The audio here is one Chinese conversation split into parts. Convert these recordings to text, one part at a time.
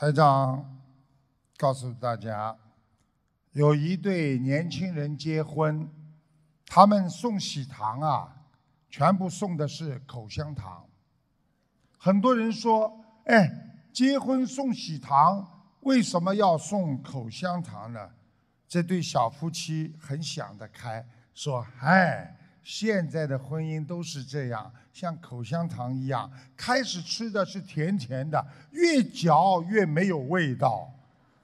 台长告诉大家，有一对年轻人结婚，他们送喜糖啊，全部送的是口香糖。很多人说，哎，结婚送喜糖，为什么要送口香糖呢？这对小夫妻很想得开，说，哎。现在的婚姻都是这样，像口香糖一样，开始吃的是甜甜的，越嚼越没有味道，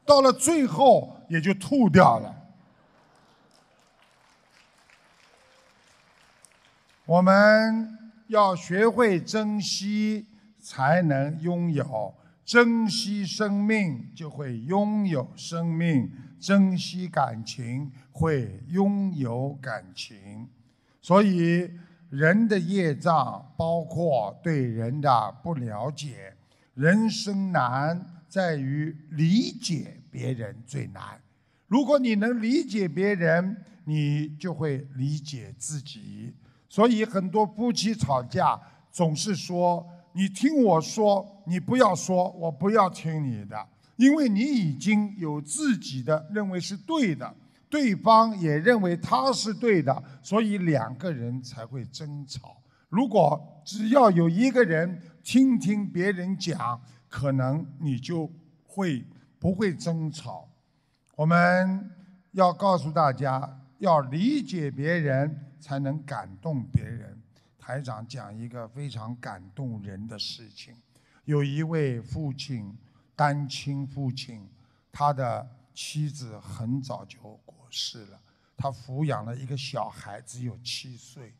到了最后也就吐掉了。我们要学会珍惜，才能拥有；珍惜生命，就会拥有生命；珍惜感情，会拥有感情。所以，人的业障包括对人的不了解。人生难在于理解别人最难。如果你能理解别人，你就会理解自己。所以，很多夫妻吵架总是说：“你听我说，你不要说，我不要听你的，因为你已经有自己的认为是对的。”对方也认为他是对的，所以两个人才会争吵。如果只要有一个人听听别人讲，可能你就会不会争吵。我们要告诉大家，要理解别人，才能感动别人。台长讲一个非常感动人的事情：有一位父亲，单亲父亲，他的。妻子很早就过世了，他抚养了一个小孩，只有七岁。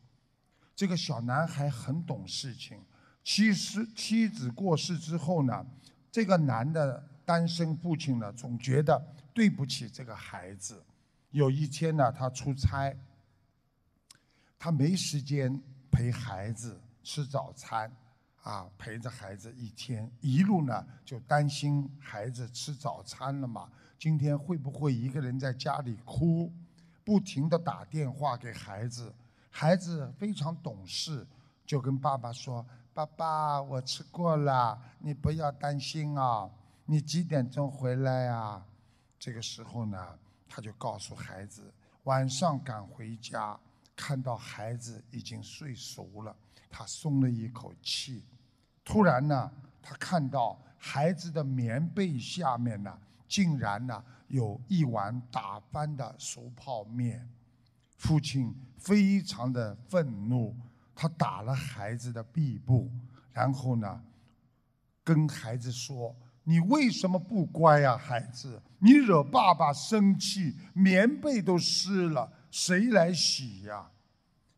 这个小男孩很懂事情。其实妻子过世之后呢，这个男的单身父亲呢，总觉得对不起这个孩子。有一天呢，他出差，他没时间陪孩子吃早餐，啊，陪着孩子一天，一路呢就担心孩子吃早餐了嘛。今天会不会一个人在家里哭？不停地打电话给孩子，孩子非常懂事，就跟爸爸说：“爸爸，我吃过了，你不要担心哦。你几点钟回来呀？”这个时候呢，他就告诉孩子：“晚上赶回家，看到孩子已经睡熟了，他松了一口气。突然呢，他看到孩子的棉被下面呢。”竟然呢有一碗打翻的熟泡面，父亲非常的愤怒，他打了孩子的臂部，然后呢，跟孩子说：“你为什么不乖呀，孩子？你惹爸爸生气，棉被都湿了，谁来洗呀？”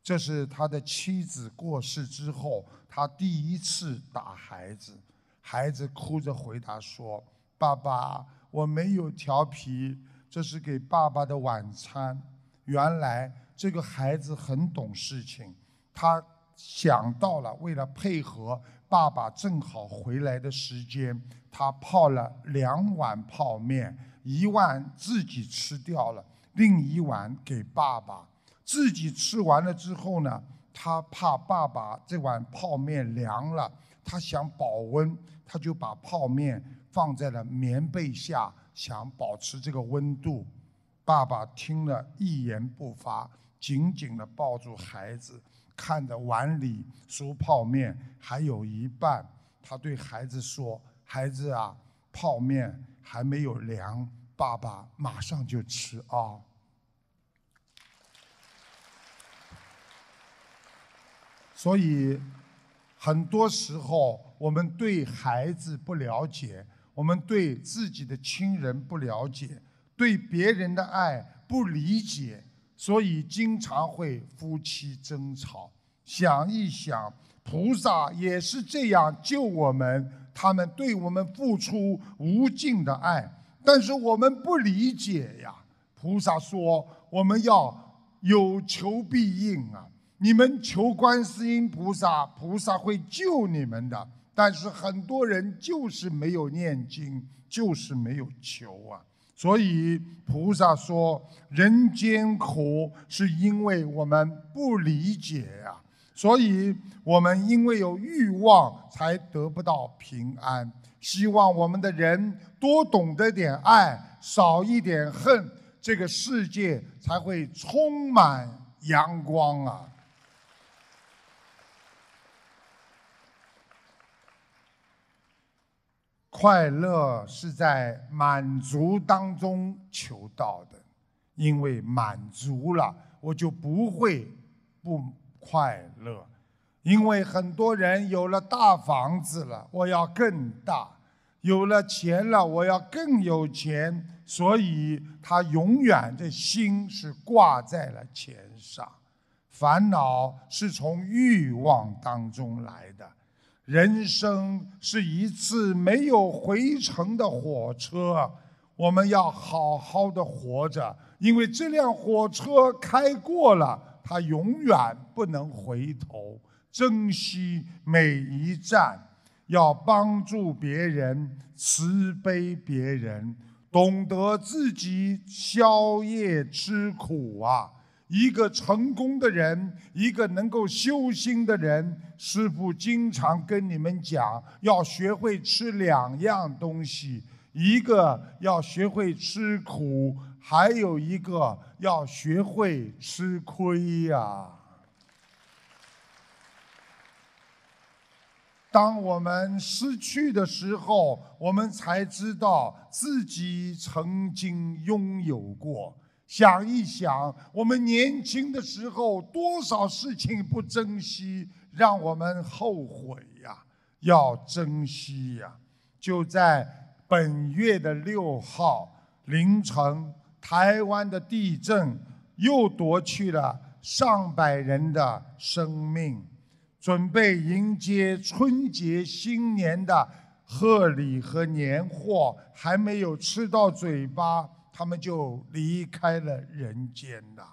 这是他的妻子过世之后，他第一次打孩子。孩子哭着回答说：“爸爸。”我没有调皮，这是给爸爸的晚餐。原来这个孩子很懂事情，他想到了，为了配合爸爸正好回来的时间，他泡了两碗泡面，一碗自己吃掉了，另一碗给爸爸。自己吃完了之后呢，他怕爸爸这碗泡面凉了，他想保温，他就把泡面。放在了棉被下，想保持这个温度。爸爸听了一言不发，紧紧的抱住孩子，看着碗里熟泡面还有一半，他对孩子说：“孩子啊，泡面还没有凉，爸爸马上就吃啊。”所以，很多时候我们对孩子不了解。我们对自己的亲人不了解，对别人的爱不理解，所以经常会夫妻争吵。想一想，菩萨也是这样救我们，他们对我们付出无尽的爱，但是我们不理解呀。菩萨说，我们要有求必应啊！你们求观世音菩萨，菩萨会救你们的。但是很多人就是没有念经，就是没有求啊。所以菩萨说，人间苦是因为我们不理解呀。所以我们因为有欲望，才得不到平安。希望我们的人多懂得点爱，少一点恨，这个世界才会充满阳光啊。快乐是在满足当中求到的，因为满足了，我就不会不快乐。因为很多人有了大房子了，我要更大；有了钱了，我要更有钱。所以他永远的心是挂在了钱上，烦恼是从欲望当中来的。人生是一次没有回程的火车，我们要好好的活着，因为这辆火车开过了，它永远不能回头。珍惜每一站，要帮助别人，慈悲别人，懂得自己宵夜吃苦啊。一个成功的人，一个能够修心的人，师傅经常跟你们讲，要学会吃两样东西：一个要学会吃苦，还有一个要学会吃亏呀。当我们失去的时候，我们才知道自己曾经拥有过。想一想，我们年轻的时候多少事情不珍惜，让我们后悔呀！要珍惜呀！就在本月的六号凌晨，台湾的地震又夺去了上百人的生命。准备迎接春节新年的贺礼和年货还没有吃到嘴巴。他们就离开了人间了。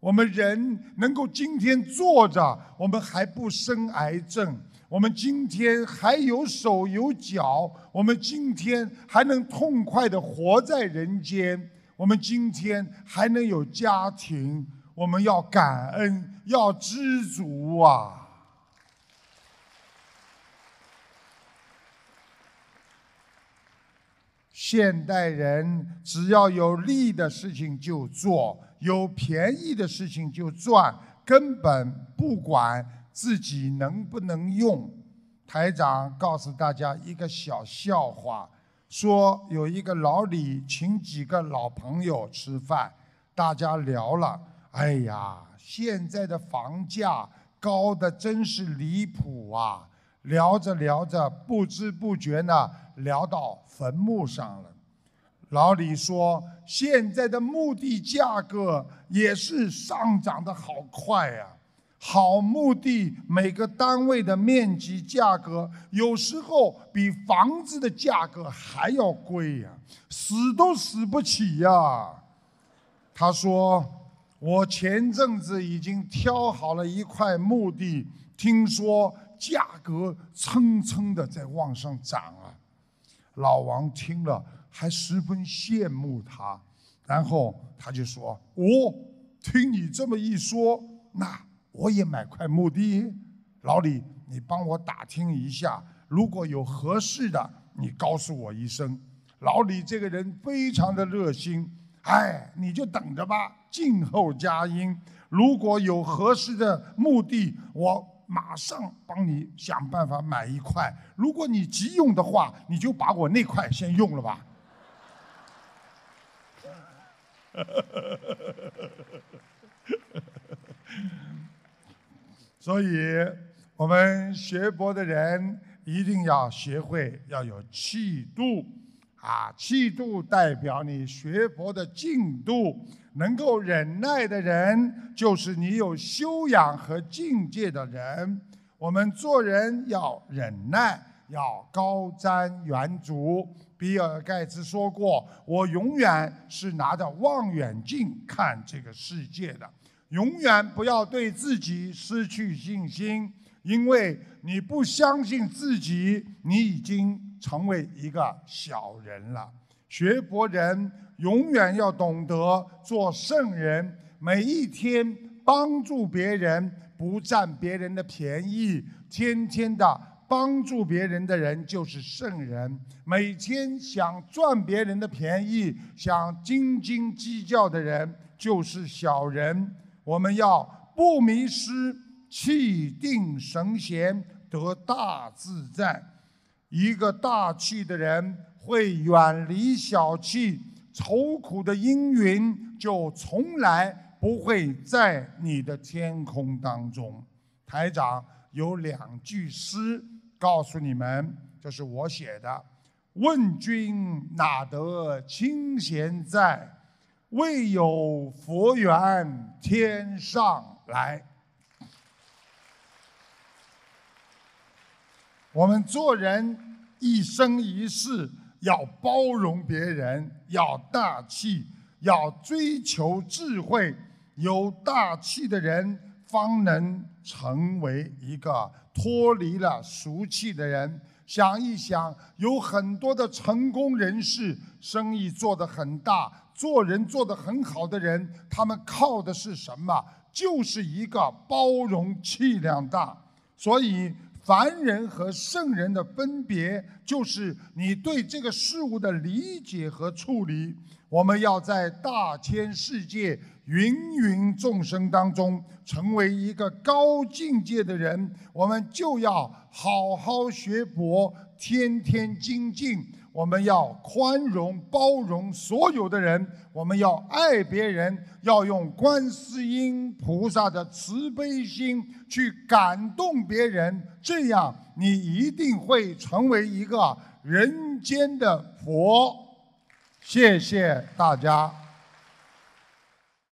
我们人能够今天坐着，我们还不生癌症；我们今天还有手有脚，我们今天还能痛快的活在人间；我们今天还能有家庭，我们要感恩，要知足啊。现代人只要有利的事情就做，有便宜的事情就赚，根本不管自己能不能用。台长告诉大家一个小笑话，说有一个老李请几个老朋友吃饭，大家聊了，哎呀，现在的房价高的真是离谱啊。聊着聊着，不知不觉呢，聊到坟墓上了。老李说：“现在的墓地价格也是上涨的好快呀，好墓地每个单位的面积价格有时候比房子的价格还要贵呀，死都死不起呀。”他说：“我前阵子已经挑好了一块墓地，听说。”价格蹭蹭的在往上涨啊！老王听了还十分羡慕他，然后他就说：“哦，听你这么一说，那我也买块墓地。老李，你帮我打听一下，如果有合适的，你告诉我一声。”老李这个人非常的热心，哎，你就等着吧，静候佳音。如果有合适的墓地，我。马上帮你想办法买一块，如果你急用的话，你就把我那块先用了吧。所以，我们学佛的人一定要学会要有气度。啊，气度代表你学佛的进度。能够忍耐的人，就是你有修养和境界的人。我们做人要忍耐，要高瞻远瞩。比尔·盖茨说过：“我永远是拿着望远镜看这个世界的，永远不要对自己失去信心，因为你不相信自己，你已经……”成为一个小人了。学佛人永远要懂得做圣人，每一天帮助别人，不占别人的便宜，天天的帮助别人的人就是圣人。每天想赚别人的便宜，想斤斤计较的人就是小人。我们要不迷失，气定神闲，得大自在。一个大气的人会远离小气、愁苦的阴云，就从来不会在你的天空当中。台长有两句诗告诉你们，这是我写的：“问君哪得清闲在？未有佛缘天上来。”我们做人一生一世要包容别人，要大气，要追求智慧。有大气的人，方能成为一个脱离了俗气的人。想一想，有很多的成功人士，生意做得很大，做人做得很好的人，他们靠的是什么？就是一个包容，气量大。所以。凡人和圣人的分别，就是你对这个事物的理解和处理。我们要在大千世界、芸芸众生当中成为一个高境界的人，我们就要好好学佛。天天精进，我们要宽容包容所有的人，我们要爱别人，要用观世音菩萨的慈悲心去感动别人，这样你一定会成为一个人间的佛。谢谢大家。